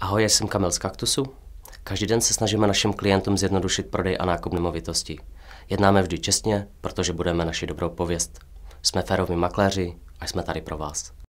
Ahoj, já jsem Kamil z Kaktusu. Každý den se snažíme našim klientům zjednodušit prodej a nákup nemovitostí. Jednáme vždy čestně, protože budeme naši dobrou pověst. Jsme féroví makléři a jsme tady pro vás.